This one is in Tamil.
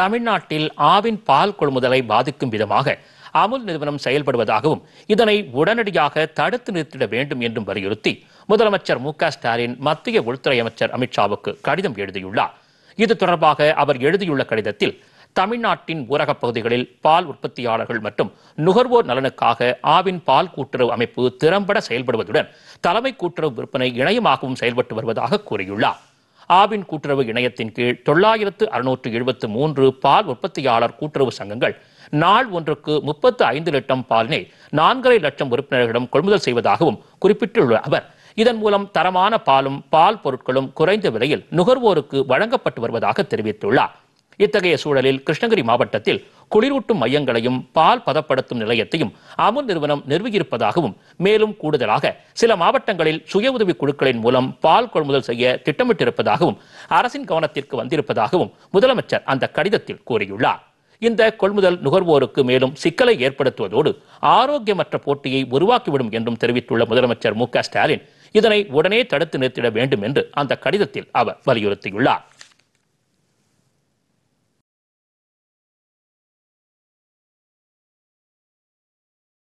தமிழ்நாட்டில் ஆவின் பால் கொள்முதலை பாதிக்கும் விதமாக அமுல் நிறுவனம் செயல்படுவதாகவும் இதனை உடனடியாக தடுத்து நிறுத்திட வேண்டும் என்றும் வலியுறுத்தி முதலமைச்சர் மு ஸ்டாலின் மத்திய உள்துறை அமைச்சர் அமித்ஷாவுக்கு கடிதம் எழுதியுள்ளார் இது தொடர்பாக அவர் எழுதியுள்ள கடிதத்தில் தமிழ்நாட்டின் ஊரகப் பகுதிகளில் பால் உற்பத்தியாளர்கள் மற்றும் நுகர்வோர் நலனுக்காக ஆவின் பால் கூட்டுறவு அமைப்பு திறம்பட செயல்படுவதுடன் தலைமை கூட்டுறவு விற்பனை இணையமாகவும் செயல்பட்டு வருவதாக கூறியுள்ளார் ஆவின் கூட்டுறவு இணையத்தின் கீழ் தொள்ளாயிரத்து அறுநூற்று எழுபத்து மூன்று பால் உற்பத்தியாளர் கூட்டுறவு சங்கங்கள் நாள் ஒன்றுக்கு முப்பத்து ஐந்து லட்சம் பாலினை நான்கரை லட்சம் உறுப்பினர்களிடம் கொள்முதல் செய்வதாகவும் குறிப்பிட்டுள்ள அவர் இதன் மூலம் தரமான பாலும் பால் பொருட்களும் குறைந்த விலையில் நுகர்வோருக்கு வழங்கப்பட்டு வருவதாக தெரிவித்துள்ளார் இத்தகைய சூழலில் கிருஷ்ணகிரி மாவட்டத்தில் குளிரூட்டும் மையங்களையும் பால் பதப்படுத்தும் நிலையத்தையும் அமுல் நிறுவனம் நிறுவியிருப்பதாகவும் மேலும் கூடுதலாக சில மாவட்டங்களில் சுய உதவி குழுக்களின் மூலம் பால் கொள்முதல் செய்ய திட்டமிட்டிருப்பதாகவும் அரசின் கவனத்திற்கு வந்திருப்பதாகவும் முதலமைச்சர் அந்த கடிதத்தில் கூறியுள்ளார் இந்த கொள்முதல் நுகர்வோருக்கு மேலும் சிக்கலை ஏற்படுத்துவதோடு ஆரோக்கியமற்ற போட்டியை உருவாக்கிவிடும் என்றும் தெரிவித்துள்ள முதலமைச்சர் மு க ஸ்டாலின் இதனை உடனே தடுத்து நிறுத்திட வேண்டும் என்று அந்த கடிதத்தில் அவர் வலியுறுத்தியுள்ளார்